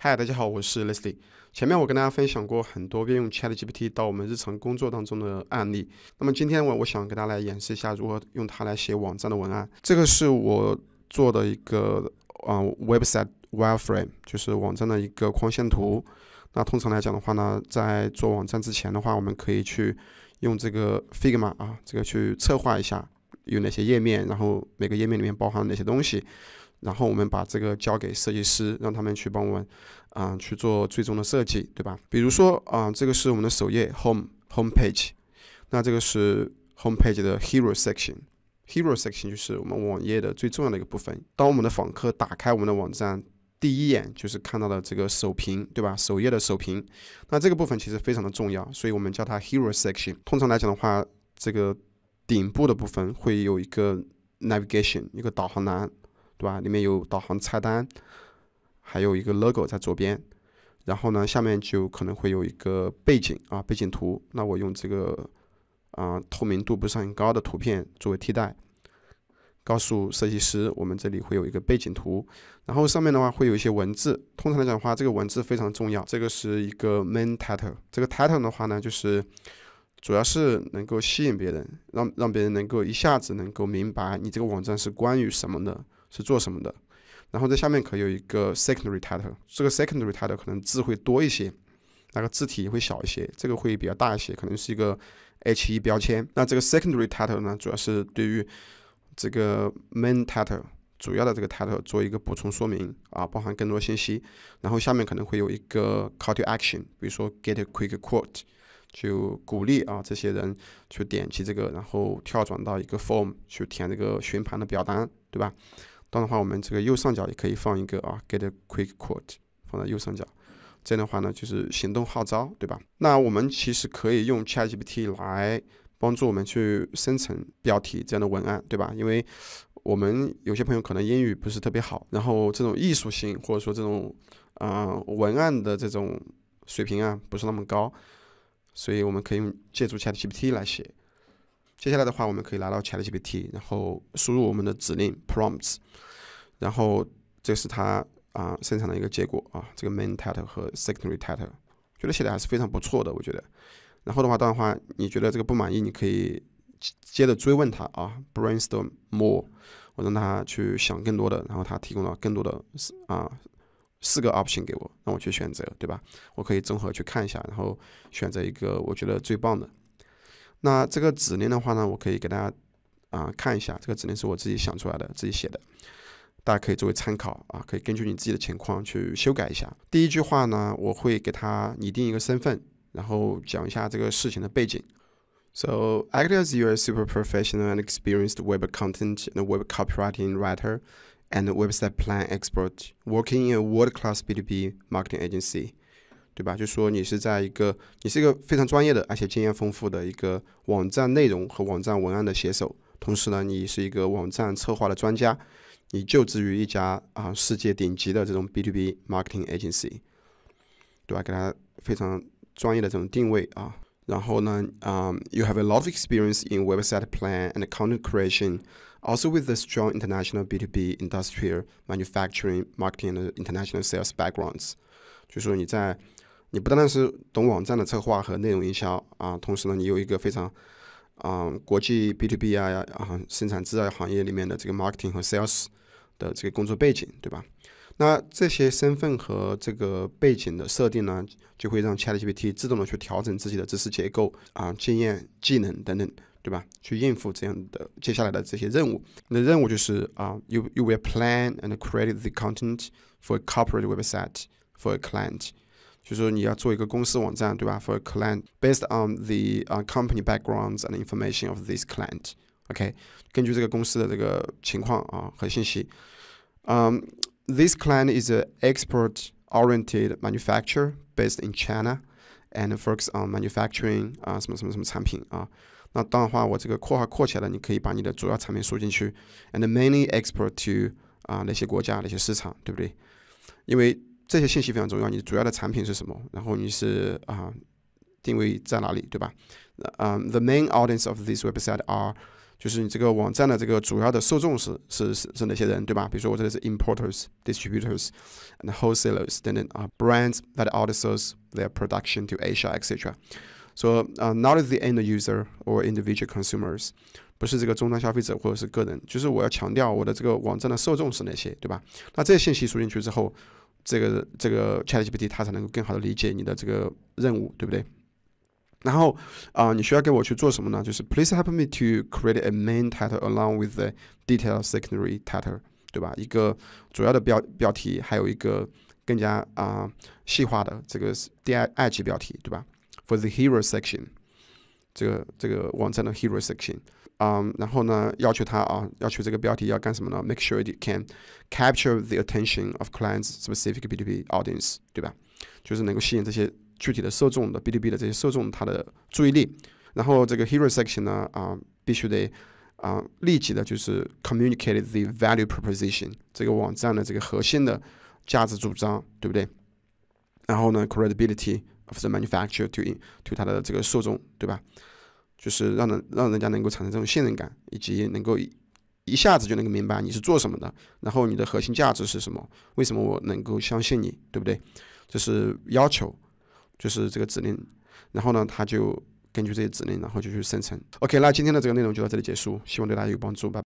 嗨，大家好，我是 Leslie。前面我跟大家分享过很多运用 ChatGPT 到我们日常工作当中的案例。那么今天我我想给大家来演示一下如何用它来写网站的文案。这个是我做的一个啊，website wireframe，就是网站的一个框线图。那通常来讲的话呢，在做网站之前的话，我们可以去用这个 Figma 啊，这个去策划一下有哪些页面，然后每个页面里面包含哪些东西。然后我们把这个交给设计师，让他们去帮我们，啊，去做最终的设计，对吧？比如说，啊，这个是我们的首页 （home homepage），那这个是 homepage 的 hero section。hero section 就是我们网页的最重要的一个部分。当我们的访客打开我们的网站，第一眼就是看到的这个首屏，对吧？首页的首屏，那这个部分其实非常的重要，所以我们叫它 hero section。通常来讲的话，这个顶部的部分会有一个 navigation，一个导航栏。对吧？里面有导航菜单，还有一个 logo 在左边。然后呢，下面就可能会有一个背景啊，背景图。那我用这个啊，透明度不是很高的图片作为替代，告诉设计师，我们这里会有一个背景图。然后上面的话会有一些文字，通常来讲的话，这个文字非常重要。这个是一个 main title，这个 title 的话呢，就是主要是能够吸引别人，让让别人能够一下子能够明白你这个网站是关于什么呢？是做什么的？然后在下面可有一个 secondary title，这个 secondary title 可能字会多一些，那个字体会小一些，这个会比较大一些，可能是一个 H1 标签。那这个 secondary title 呢，主要是对于这个 main title 主要的这个 title 做一个补充说明啊，包含更多信息。然后下面可能会有一个 call to action，比如说 get a quick quote，就鼓励啊这些人去点击这个，然后跳转到一个 form 去填这个询盘的表单，对吧？当然的话，我们这个右上角也可以放一个啊，Get a quick quote，放在右上角。这样的话呢，就是行动号召，对吧？那我们其实可以用 ChatGPT 来帮助我们去生成标题这样的文案，对吧？因为我们有些朋友可能英语不是特别好，然后这种艺术性或者说这种啊文案的这种水平啊不是那么高，所以我们可以用借助 ChatGPT 来写。接下来的话，我们可以拿到 ChatGPT，然后输入我们的指令 prompts，然后这是它啊生产的一个结果啊，这个 main title 和 secondary title，觉得写的还是非常不错的，我觉得。然后的话，当然的话，你觉得这个不满意，你可以接着追问他啊，brainstorm more，我让他去想更多的，然后他提供了更多的四啊四个 option 给我，让我去选择，对吧？我可以综合去看一下，然后选择一个我觉得最棒的。那这个指令的话呢，我可以给大家啊看一下，这个指令是我自己想出来的、自己写的，大家可以作为参考啊，可以根据你自己的情况去修改一下。第一句话呢，我会给他拟定一个身份，然后讲一下这个事情的背景。So, Alex r s a super professional and experienced web content and web copywriting writer and website plan expert, working in a world-class B2B marketing agency. 对吧？就说你是在一个，你是一个非常专业的，而且经验丰富的一个网站内容和网站文案的写手，同时呢，你是一个网站策划的专家，你就职于一家啊世界顶级的这种 B to B marketing agency，对吧？给他非常专业的这种定位啊。然后呢，嗯，you have a lot of experience in website plan and content creation，also with a strong international B to B industry manufacturing marketing and international sales backgrounds，就说你在。你不单单是懂网站的策划和内容营销啊，同时呢，你有一个非常啊国际 B to B 啊啊生产制造行业里面的这个 marketing 和 sales 的这个工作背景，对吧？那这些身份和这个背景的设定呢，就会让 ChatGPT 自动的去调整自己的知识结构啊、经验、技能等等，对吧？去应付这样的接下来的这些任务。你的任务就是啊，You you will plan and create the content for a corporate website for a client。就是你要做一个公司网站，对吧？For a client based on the uh company backgrounds and information of this client. OK，根据这个公司的这个情况啊和信息。Um, this client is an export-oriented manufacturer based in China and focuses on manufacturing 啊什么什么什么产品啊。那当然话，我这个括号括起来了，你可以把你的主要产品输进去，and uh, mainly export to 啊那些国家那些市场，对不对？因为这些信息非常重要。你主要的产品是什么？然后你是啊、呃、定位在哪里，对吧？嗯、um,，the main audience of this website are 就是你这个网站的这个主要的受众是是是是哪些人，对吧？比如说我这里是 importers, distributors, and wholesalers 等等啊，brands that outsource their production to Asia, etc. So uh, not the end user or individual consumers，不是这个终端消费者或者是个人，就是我要强调我的这个网站的受众是哪些，对吧？那这些信息输进去之后，这个这个 ChatGPT 它才能够更好的理解你的这个任务，对不对？然后啊，你需要给我去做什么呢？就是 Please help me to create a main title along with the detailed secondary title，对吧？一个主要的标标题，还有一个更加啊细化的这个第二级标题，对吧？For the hero section。这个这个网站的 hero section，啊，然后呢，要求他啊，要求这个标题要干什么呢？Make sure it can capture the attention of clients specific b to b audience，对吧？就是能够吸引这些具体的受众的 b to b 的这些受众他的注意力。然后这个 hero section 呢，啊，必须得啊，立即的就是 communicate the value proposition，这个网站的这个核心的价值主张，对不对？然后呢，credibility。o f the manufacturer to to 它的这个受众，对吧？就是让人让人家能够产生这种信任感，以及能够一下子就能够明白你是做什么的，然后你的核心价值是什么，为什么我能够相信你，对不对？这是要求，就是这个指令。然后呢，他就根据这些指令，然后就去生成。OK，那今天的这个内容就到这里结束，希望对大家有帮助，拜。